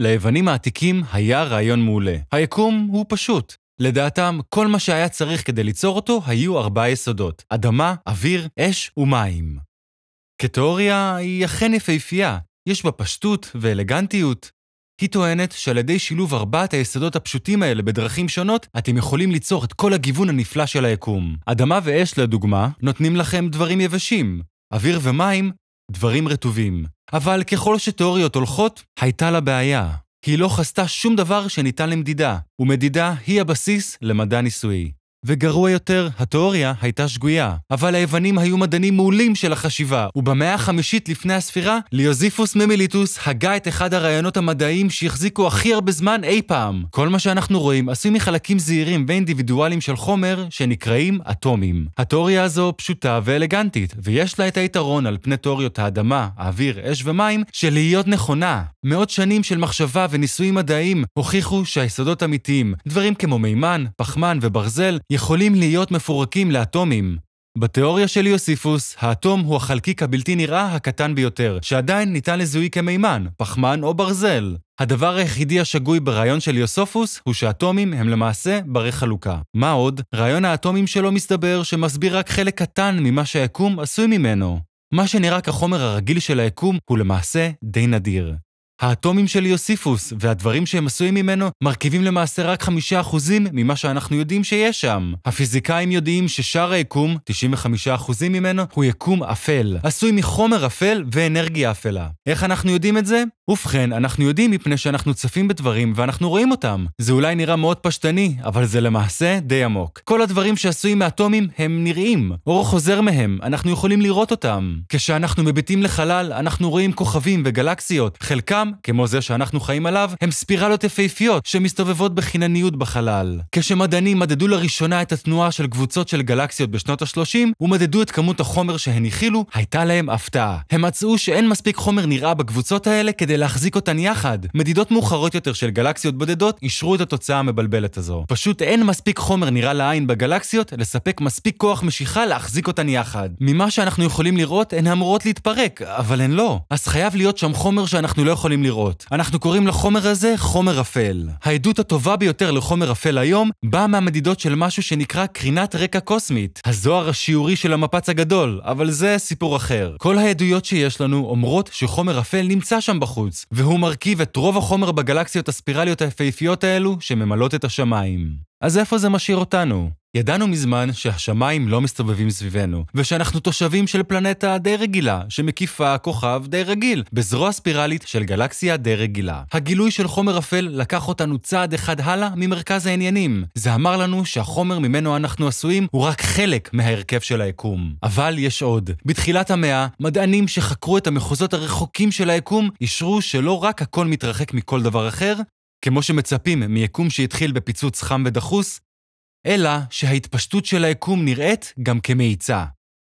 ליוונים העתיקים היה רעיון מעולה. היקום הוא פשוט. לדעתם, כל מה שהיה צריך כדי ליצור אותו היו ארבעה יסודות, אדמה, אוויר, אש ומים. כתיאוריה היא אכן יפהפייה, יש בה פשטות ואלגנטיות. היא טוענת שעל ידי שילוב ארבעת היסודות הפשוטים האלה בדרכים שונות, אתם יכולים ליצור את כל הגיוון הנפלא של היקום. אדמה ואש, לדוגמה, נותנים לכם דברים יבשים, אוויר ומים, דברים רטובים. אבל ככל שתיאוריות הולכות, הייתה לה בעיה. היא לא חסתה שום דבר שניתן למדידה, ומדידה היא הבסיס למדע ניסויי. וגרוע יותר, התיאוריה הייתה שגויה. אבל היוונים היו מדענים מעולים של החשיבה, ובמאה החמישית לפני הספירה, ליוזיפוס ממיליטוס הגה את אחד הרעיונות המדעיים שהחזיקו הכי הרבה זמן אי פעם. כל מה שאנחנו רואים עשוי מחלקים זעירים ואינדיבידואליים של חומר, שנקראים אטומים. התיאוריה הזו פשוטה ואלגנטית, ויש לה את היתרון על פני תיאוריות האדמה, האוויר, אש ומים, של להיות נכונה. מאות שנים של מחשבה וניסויים מדעיים הוכיחו שהיסודות אמיתיים, דברים כמו מימן, פחמן וברזל, יכולים להיות מפורקים לאטומים. בתיאוריה של יוסיפוס, האטום הוא החלקיק הבלתי נראה הקטן ביותר, שעדיין ניתן לזיהוי כמימן, פחמן או ברזל. הדבר היחידי השגוי ברעיון של יוסופוס הוא שאטומים הם למעשה ברי חלוקה. מה עוד, רעיון האטומים שלו מסתבר שמסביר רק חלק קטן ממה שהיקום עשוי ממנו. מה שנראה כחומר הרגיל של היקום הוא למעשה די נדיר. האטומים של יוסיפוס והדברים שהם עשויים ממנו מרכיבים למעשה רק 5% ממה שאנחנו יודעים שיש שם. הפיזיקאים יודעים ששאר היקום, 95% ממנו, הוא יקום אפל, עשוי מחומר אפל ואנרגיה אפלה. איך אנחנו יודעים את זה? ובכן, אנחנו יודעים מפני שאנחנו צפים בדברים ואנחנו רואים אותם. זה אולי נראה מאוד פשטני, אבל זה למעשה די עמוק. כל הדברים שעשויים מאטומים הם נראים. אור חוזר מהם, אנחנו יכולים לראות אותם. כשאנחנו מביטים לחלל, אנחנו רואים כוכבים וגלקסיות. חלקם, כמו זה שאנחנו חיים עליו, הם ספירלות יפהפיות שמסתובבות בחינניות בחלל. כשמדענים מדדו לראשונה את התנועה של קבוצות של גלקסיות בשנות ה-30, ומדדו את כמות החומר שהן הכילו, הייתה להם הפתעה. הם מצאו שאין מספיק חומר נראה בקבוצות האלה כדי ולהחזיק אותן יחד. מדידות מאוחרות יותר של גלקסיות בודדות אישרו את התוצאה המבלבלת הזו. פשוט אין מספיק חומר נראה לעין בגלקסיות לספק מספיק כוח משיכה להחזיק אותן יחד. ממה שאנחנו יכולים לראות, הן אמורות להתפרק, אבל הן לא. אז חייב להיות שם חומר שאנחנו לא יכולים לראות. אנחנו קוראים לחומר הזה חומר אפל. העדות הטובה ביותר לחומר אפל היום באה מהמדידות של משהו שנקרא קרינת רקע קוסמית, הזוהר השיעורי של המפץ הגדול, אבל זה סיפור אחר. כל העדויות שיש לנו אומרות שחומר אפל נמצא שם בחוץ. החלוץ, והוא מרכיב את רוב החומר בגלקסיות הספירליות היפהפיות האלו שממלאות את השמיים. אז איפה זה משאיר אותנו? ידענו מזמן שהשמיים לא מסתובבים סביבנו, ושאנחנו תושבים של פלנטה די רגילה, שמקיפה כוכב די רגיל, בזרוע ספירלית של גלקסיה די רגילה. הגילוי של חומר אפל לקח אותנו צעד אחד הלאה ממרכז העניינים. זה אמר לנו שהחומר ממנו אנחנו עשויים הוא רק חלק מההרכב של היקום. אבל יש עוד. בתחילת המאה, מדענים שחקרו את המחוזות הרחוקים של היקום אישרו שלא רק הכל מתרחק מכל דבר אחר, כמו שמצפים מיקום שהתחיל בפיצוץ חם ודחוס, אלא שההתפשטות של היקום נראית גם כמאיצה.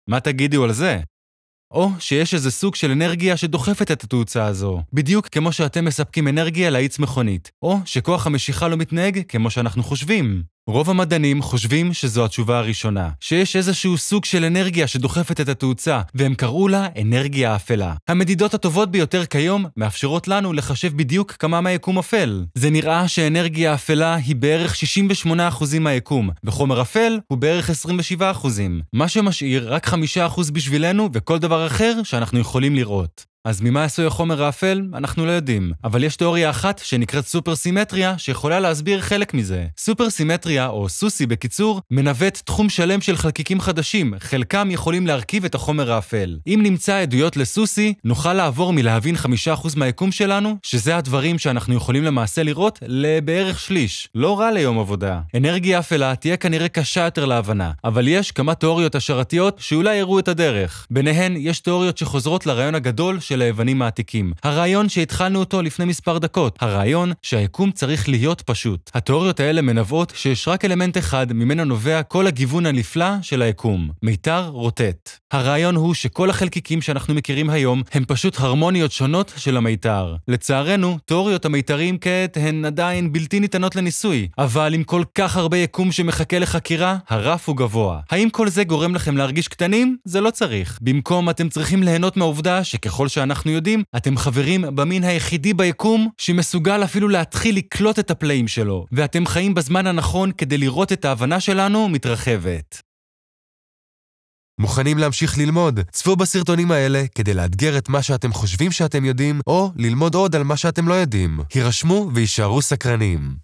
מה תגידו על זה? או שיש איזה סוג של אנרגיה שדוחפת את התאוצה הזו, בדיוק כמו שאתם מספקים אנרגיה לאיץ מכונית, או שכוח המשיכה לא מתנהג כמו שאנחנו חושבים. רוב המדענים חושבים שזו התשובה הראשונה, שיש איזשהו סוג של אנרגיה שדוחפת את התאוצה, והם קראו לה אנרגיה אפלה. המדידות הטובות ביותר כיום מאפשרות לנו לחשב בדיוק כמה מהיקום אפל. זה נראה שאנרגיה אפלה היא בערך 68% מהיקום, וחומר אפל הוא בערך 27%, מה שמשאיר רק 5% בשבילנו וכל דבר אחר שאנחנו יכולים לראות. אז ממה עשוי החומר האפל? אנחנו לא יודעים. אבל יש תיאוריה אחת שנקראת סופרסימטריה, שיכולה להסביר חלק מזה. סופרסימטריה, או סוסי בקיצור, מנווט תחום שלם של חלקיקים חדשים, חלקם יכולים להרכיב את החומר האפל. אם נמצא עדויות לסוסי, נוכל לעבור מלהבין 5% מהיקום שלנו, שזה הדברים שאנחנו יכולים למעשה לראות, לבערך שליש. לא רע ליום עבודה. אנרגיה אפלה תהיה כנראה קשה יותר להבנה, אבל יש כמה תיאוריות השרתיות שאולי יראו את הדרך. ביניהן, יש תיאוריות שחוזרות לרעיון הגדול של היוונים העתיקים. הרעיון שהתחלנו אותו לפני מספר דקות, הרעיון שהיקום צריך להיות פשוט. התיאוריות האלה מנבאות שיש רק אלמנט אחד ממנו נובע כל הגיוון הנפלא של היקום, מיתר רוטט. הרעיון הוא שכל החלקיקים שאנחנו מכירים היום הם פשוט הרמוניות שונות של המיתר. לצערנו, תיאוריות המיתרים כעת הן עדיין בלתי ניתנות לניסוי, אבל עם כל כך הרבה יקום שמחכה לחקירה, הרף הוא גבוה. האם כל זה גורם לכם להרגיש קטנים? זה לא צריך. במקום, אתם צריכים ליהנות מהעובדה שככל שאנחנו יודעים, אתם חברים במין היחידי ביקום שמסוגל אפילו להתחיל לקלוט את הפלאים שלו, ואתם חיים בזמן הנכון כדי לראות את ההבנה שלנו מתרחבת. מוכנים להמשיך ללמוד? צפו בסרטונים האלה כדי לאתגר את מה שאתם חושבים שאתם יודעים, או ללמוד עוד על מה שאתם לא יודעים. הירשמו ויישארו סקרנים.